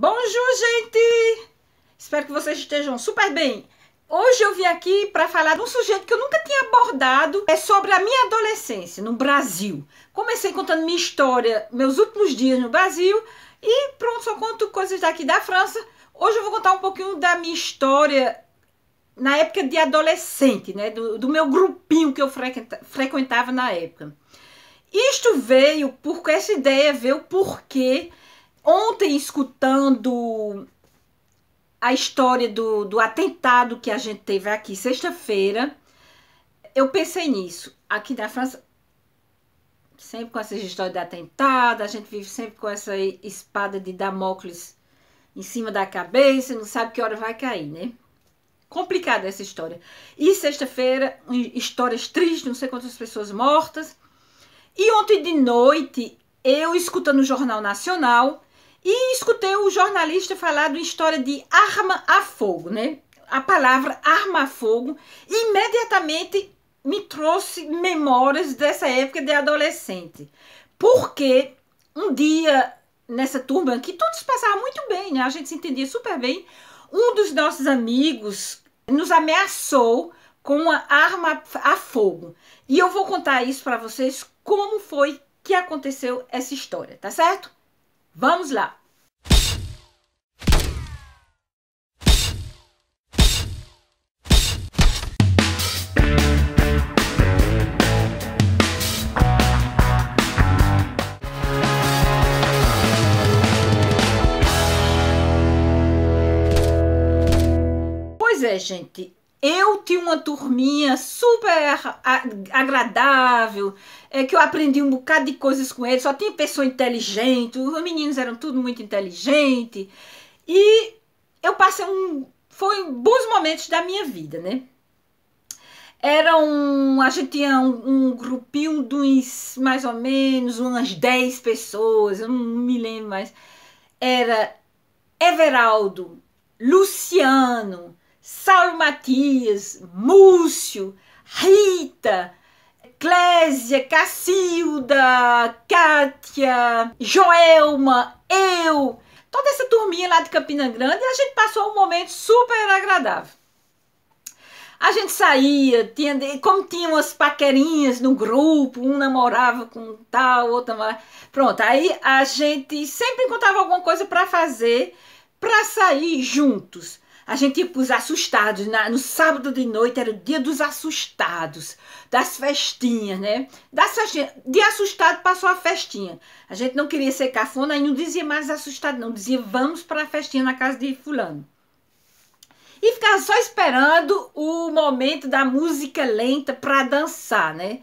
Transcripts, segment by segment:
Bonjour, gente! Espero que vocês estejam super bem. Hoje eu vim aqui para falar de um sujeito que eu nunca tinha abordado, é sobre a minha adolescência no Brasil. Comecei contando minha história, meus últimos dias no Brasil e pronto, só conto coisas daqui da França. Hoje eu vou contar um pouquinho da minha história na época de adolescente, né, do, do meu grupinho que eu frequentava na época. Isto veio porque essa ideia veio porque ontem escutando a história do, do atentado que a gente teve aqui sexta-feira, eu pensei nisso. Aqui na França, sempre com essas histórias de atentado, a gente vive sempre com essa espada de Damocles em cima da cabeça, não sabe que hora vai cair, né? Complicada essa história. E sexta-feira, histórias tristes, não sei quantas pessoas mortas. E ontem de noite, eu escutando o Jornal Nacional, e escutei o jornalista falar de uma história de arma a fogo, né? A palavra arma a fogo imediatamente me trouxe memórias dessa época de adolescente. Porque um dia nessa turma que todos passavam muito bem, né? A gente se entendia super bem. Um dos nossos amigos nos ameaçou com uma arma a fogo. E eu vou contar isso para vocês como foi que aconteceu essa história, tá certo? Vamos lá! Pois é, gente, eu tinha uma turminha super agradável, é, que eu aprendi um bocado de coisas com eles, só tinha pessoa inteligente, os meninos eram tudo muito inteligente. E eu passei um. Foi bons momentos da minha vida, né? Era um. A gente tinha um, um grupinho de uns, mais ou menos, umas 10 pessoas, eu não me lembro mais. Era Everaldo, Luciano, Saulo Matias, Múcio, Rita, Clésia, Cacilda, Kátia, Joelma, eu, toda essa turminha lá de Campina Grande, a gente passou um momento super agradável. A gente saía, tinha, como tinha umas paquerinhas no grupo, um namorava com tal, outro namorava. Pronto, aí a gente sempre encontrava alguma coisa para fazer, para sair juntos. A gente ia para os assustados. Na, no sábado de noite era o dia dos assustados, das festinhas, né? Das festinhas. De assustado passou a festinha. A gente não queria ser cafona e não dizia mais assustado, não. Dizia vamos para a festinha na casa de fulano. E ficava só esperando o momento da música lenta para dançar, né?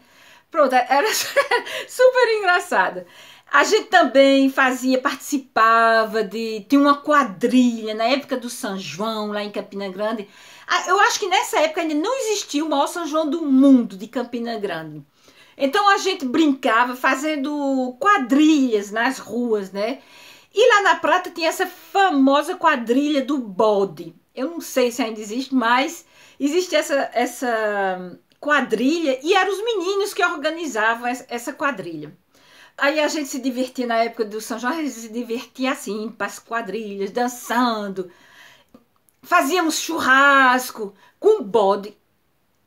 Pronto, era super engraçada. A gente também fazia, participava de. Tinha uma quadrilha na época do São João, lá em Campina Grande. Ah, eu acho que nessa época ainda não existia o maior São João do mundo de Campina Grande. Então a gente brincava fazendo quadrilhas nas ruas, né? E lá na Prata tinha essa famosa quadrilha do bode. Eu não sei se ainda existe, mas existe essa, essa quadrilha e eram os meninos que organizavam essa quadrilha. Aí a gente se divertia na época do São João, a gente se divertia assim, para as quadrilhas, dançando. Fazíamos churrasco com bode.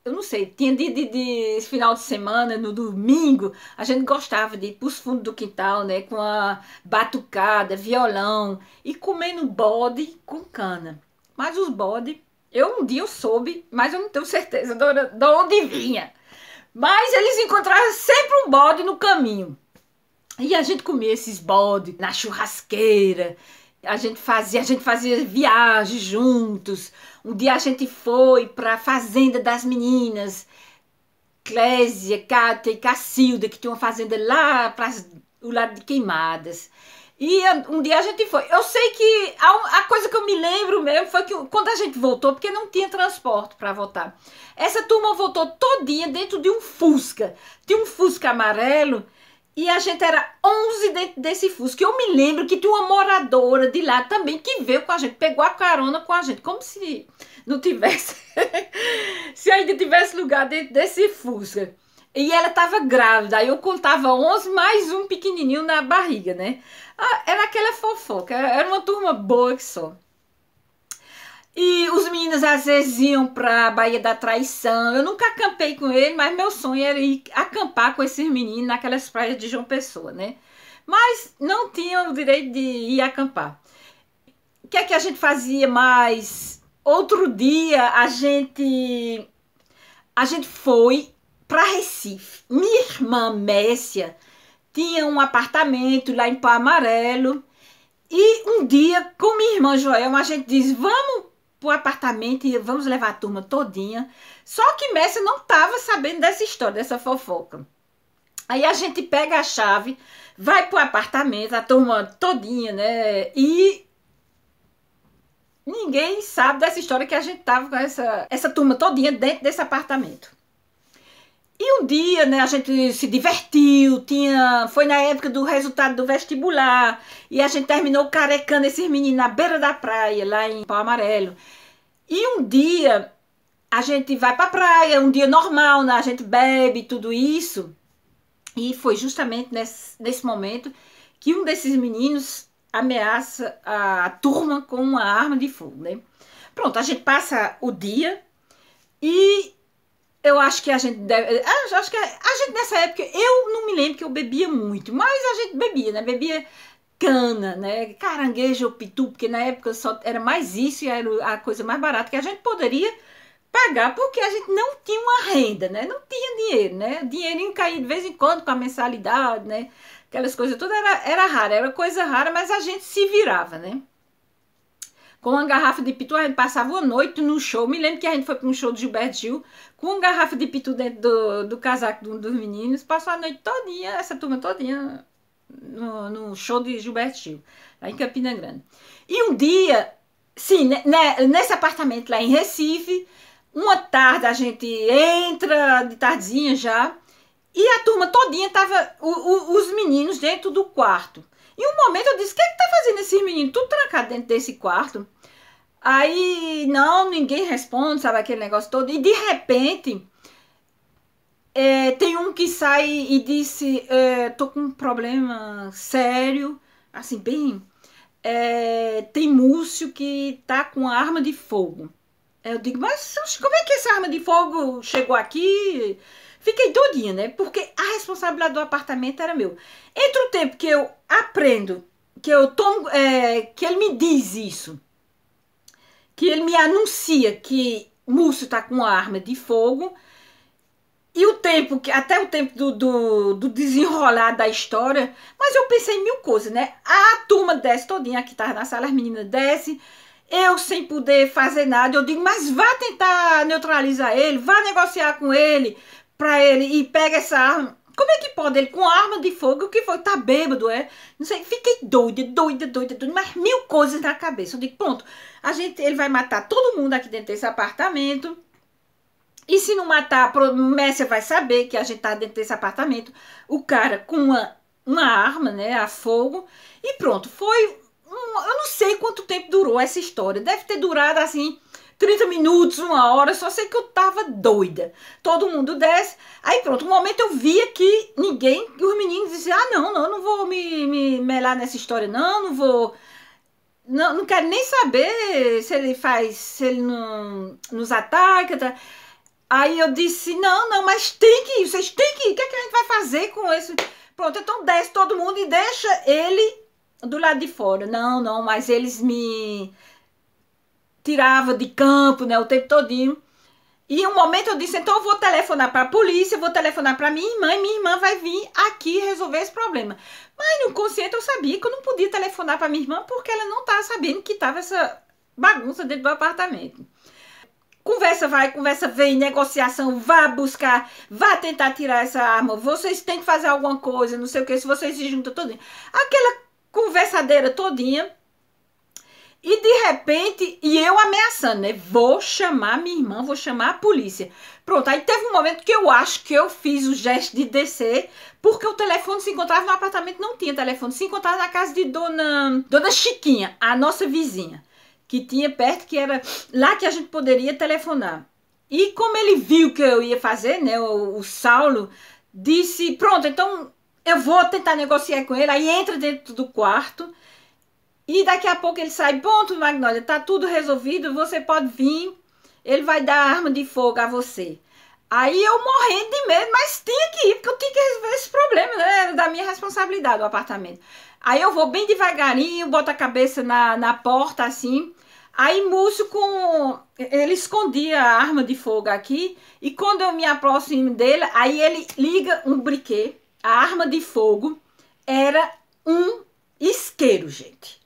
Eu não sei, tinha de, de, de final de semana, no domingo, a gente gostava de ir para os fundos do quintal, né? Com a batucada, violão e comendo bode com cana. Mas os bode, eu um dia eu soube, mas eu não tenho certeza de onde vinha. Mas eles encontravam sempre um bode no caminho. E a gente comia esses bodes na churrasqueira. A gente fazia, a gente fazia viagens juntos. Um dia a gente foi para a fazenda das meninas, Clésia, Cátia e Cacilda, que tinha uma fazenda lá para o lado de Queimadas. E um dia a gente foi. Eu sei que a, a, coisa que eu me lembro mesmo foi que quando a gente voltou, porque não tinha transporte para voltar. Essa turma voltou todinha dentro de um Fusca. De um Fusca amarelo e a gente era 11 dentro desse Fusca. Eu me lembro que tinha uma moradora de lá também que veio com a gente, pegou a carona com a gente, como se não tivesse. se ainda tivesse lugar dentro desse Fusca. E ela estava grávida, aí eu contava 11 mais um pequenininho na barriga, né? Ah, era aquela fofoca, era uma turma boa que só. E os meninos às vezes iam pra Bahia da Traição. Eu nunca acampei com ele, mas meu sonho era ir acampar com esses meninos naquelas praias de João Pessoa, né? Mas não tinham o direito de ir acampar. O que é que a gente fazia mais? Outro dia a gente a gente foi para Recife. Minha irmã Messia tinha um apartamento lá em Pá Amarelo. E um dia, com minha irmã Joelma, a gente disse: vamos pro apartamento e vamos levar a turma todinha. Só que Messi não tava sabendo dessa história, dessa fofoca. Aí a gente pega a chave, vai pro apartamento, a turma todinha, né? E ninguém sabe dessa história que a gente tava com essa, essa turma todinha dentro desse apartamento. E um dia, né, a gente se divertiu, tinha, foi na época do resultado do vestibular, e a gente terminou carecando esses meninos na beira da praia, lá em Pau Amarelo. E um dia a gente vai pra praia, um dia normal, né, a gente bebe tudo isso. E foi justamente nesse, nesse momento que um desses meninos ameaça a, a turma com uma arma de fogo, né? Pronto, a gente passa o dia e eu acho que a gente deve. Acho que a, a gente nessa época, eu não me lembro que eu bebia muito, mas a gente bebia, né? Bebia cana, né? Caranguejo ou pitu, porque na época só era mais isso e era a coisa mais barata que a gente poderia pagar, porque a gente não tinha uma renda, né? Não tinha dinheiro, né? Dinheiro dinheirinho caía de vez em quando com a mensalidade, né? Aquelas coisas todas era, era rara, era coisa rara, mas a gente se virava, né? Com uma garrafa de pitu, a gente passava uma noite no show. Me lembro que a gente foi para um show de Gilberto Gil, com uma garrafa de pitu dentro do, do casaco de um dos meninos. Passou a noite todinha, essa turma todinha, no, no show de Gilberto Gil, lá em Campina Grande. E um dia, sim, né, nesse apartamento lá em Recife, uma tarde a gente entra, de tardinha já, e a turma todinha tava, o, o, os meninos dentro do quarto. Em um momento eu disse: O que, é que tá fazendo esses meninos tudo trancado dentro desse quarto? Aí, não, ninguém responde, sabe aquele negócio todo. E de repente, é, tem um que sai e disse: é, Tô com um problema sério, assim, bem. É, tem Múcio que tá com arma de fogo. Eu digo, mas como é que essa arma de fogo chegou aqui? Fiquei doidinha, né? Porque responsabilidade do apartamento era meu. Entre o tempo que eu aprendo, que eu tomo, é, que ele me diz isso, que ele me anuncia que Múcio está com arma de fogo, e o tempo, que até o tempo do, do, do, desenrolar da história, mas eu pensei em mil coisas, né? A turma desce todinha, que tá na sala, as meninas descem, eu sem poder fazer nada, eu digo, mas vá tentar neutralizar ele, vá negociar com ele, pra ele, e pega essa arma. Como é que pode ele com arma de fogo? O que foi? Tá bêbado, é? Não sei. Fiquei doida, doida, doida, doida. Mas mil coisas na cabeça. Eu digo, pronto. A gente, ele vai matar todo mundo aqui dentro desse apartamento. E se não matar, a promessa vai saber que a gente tá dentro desse apartamento. O cara com uma, uma arma, né? A fogo. E pronto. Foi. Um, eu não sei quanto tempo durou essa história. Deve ter durado assim 30 minutos, uma hora, só sei que eu tava doida. Todo mundo desce. Aí pronto, um momento eu via que ninguém, os meninos diziam, ah, não, não, não vou me, me melar nessa história, não, não vou. Não, não quero nem saber se ele faz, se ele não nos ataca. Tá. Aí eu disse, não, não, mas tem que ir, vocês têm que ir, o que, é que a gente vai fazer com isso? Pronto, então desce todo mundo e deixa ele do lado de fora. Não, não, mas eles me tirava de campo, né, o tempo todinho. E um momento eu disse, então eu vou telefonar para a polícia, vou telefonar para minha irmã, e minha irmã vai vir aqui resolver esse problema. Mas no consciente eu sabia que eu não podia telefonar para minha irmã porque ela não estava sabendo que estava essa bagunça dentro do apartamento. Conversa vai, conversa vem, negociação, vá buscar, vá tentar tirar essa arma, vocês têm que fazer alguma coisa, não sei o que, se vocês se juntam todinho, Aquela conversadeira todinha e de repente, e eu ameaçando, né? Vou chamar minha irmã, vou chamar a polícia. Pronto, aí teve um momento que eu acho que eu fiz o gesto de descer, porque o telefone se encontrava no apartamento, não tinha telefone, se encontrava na casa de dona, dona Chiquinha, a nossa vizinha, que tinha perto, que era lá que a gente poderia telefonar. E como ele viu que eu ia fazer, né, o, o Saulo, disse, pronto, então eu vou tentar negociar com ele, aí entra dentro do quarto, e daqui a pouco ele sai, ponto, Magnólia, tá tudo resolvido, você pode vir, ele vai dar arma de fogo a você. Aí eu morrendo de medo, mas tinha que ir, porque eu tinha que resolver esse problema, né? Da minha responsabilidade, o apartamento. Aí eu vou bem devagarinho, boto a cabeça na, na porta, assim. Aí Múcio com... Ele escondia a arma de fogo aqui. E quando eu me aproximo dele, aí ele liga um brinquedo. A arma de fogo era um isqueiro, gente.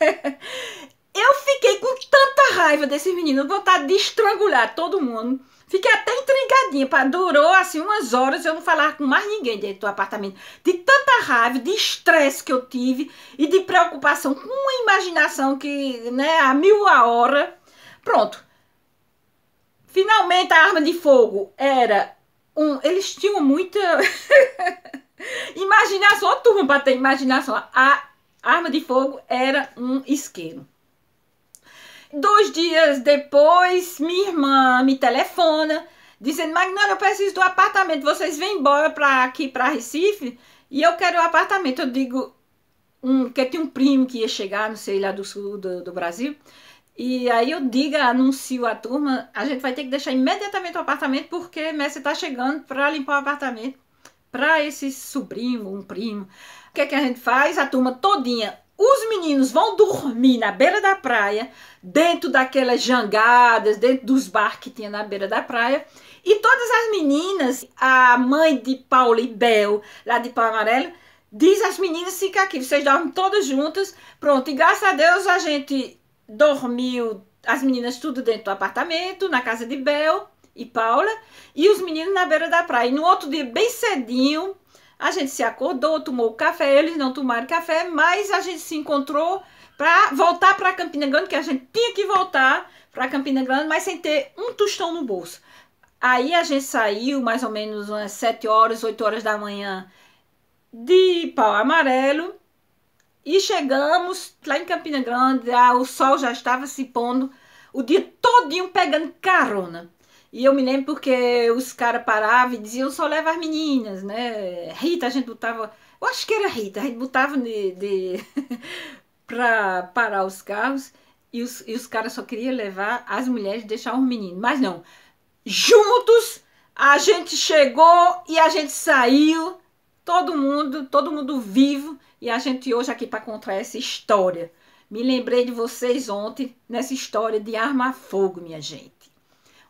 eu fiquei com tanta raiva desse menino, vontade de estrangular todo mundo. Fiquei até intrigadinha, pá. durou assim umas horas eu não falava com mais ninguém dentro do apartamento. De tanta raiva, de estresse que eu tive e de preocupação com uma imaginação que, né, a mil a hora. Pronto. Finalmente a arma de fogo era um. Eles tinham muita. imaginação, ó, turma, pra ter imaginação. A arma de fogo era um isqueiro. Dois dias depois, minha irmã me telefona dizendo: Magnólia, eu preciso do apartamento. Vocês vêm embora para aqui, para Recife, e eu quero o apartamento. Eu digo: um, que tinha um primo que ia chegar, não sei, lá do sul do, do Brasil. E aí eu diga anuncio à turma: a gente vai ter que deixar imediatamente o apartamento, porque Messi está chegando para limpar o apartamento para esse sobrinho, um primo que, é que a gente faz? A turma todinha. Os meninos vão dormir na beira da praia, dentro daquelas jangadas, dentro dos bar que tinha na beira da praia. E todas as meninas, a mãe de Paula e Bel, lá de Pau Amarelo, diz às meninas, fica aqui, vocês dormem todas juntas. Pronto, e graças a Deus a gente dormiu, as meninas tudo dentro do apartamento, na casa de Bel e Paula, e os meninos na beira da praia. E no outro dia, bem cedinho, a gente se acordou, tomou café, eles não tomaram café, mas a gente se encontrou para voltar para Campina Grande, que a gente tinha que voltar para Campina Grande, mas sem ter um tostão no bolso. Aí a gente saiu mais ou menos umas 7 horas, 8 horas da manhã de pau amarelo e chegamos lá em Campina Grande, ah, o sol já estava se pondo, o dia todinho pegando carona. E eu me lembro porque os caras paravam e diziam, só leva as meninas, né? Rita, a gente botava. Eu acho que era Rita, a gente botava de, de para parar os carros e os, e os caras só queriam levar as mulheres e deixar os meninos. Mas não. Juntos a gente chegou e a gente saiu, todo mundo, todo mundo vivo, e a gente hoje aqui para contar essa história. Me lembrei de vocês ontem nessa história de arma a fogo, minha gente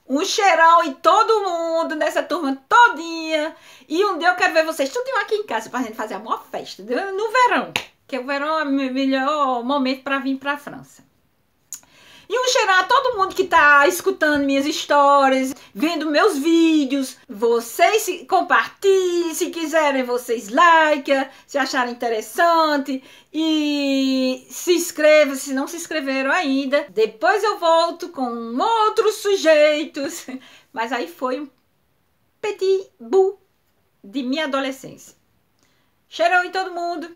um cheirão em todo mundo, nessa turma todinha. E um dia eu quero ver vocês tudo aqui em casa pra gente fazer a maior festa no verão. Que o verão é o melhor momento para vir pra França. E cheirar a todo mundo que está escutando minhas histórias, vendo meus vídeos, vocês se compartilhem, se quiserem, vocês like, se acharem interessante e se inscrevam se não se inscreveram ainda. Depois eu volto com outros sujeitos. Mas aí foi um petit bout de minha adolescência. Cheirão em todo mundo!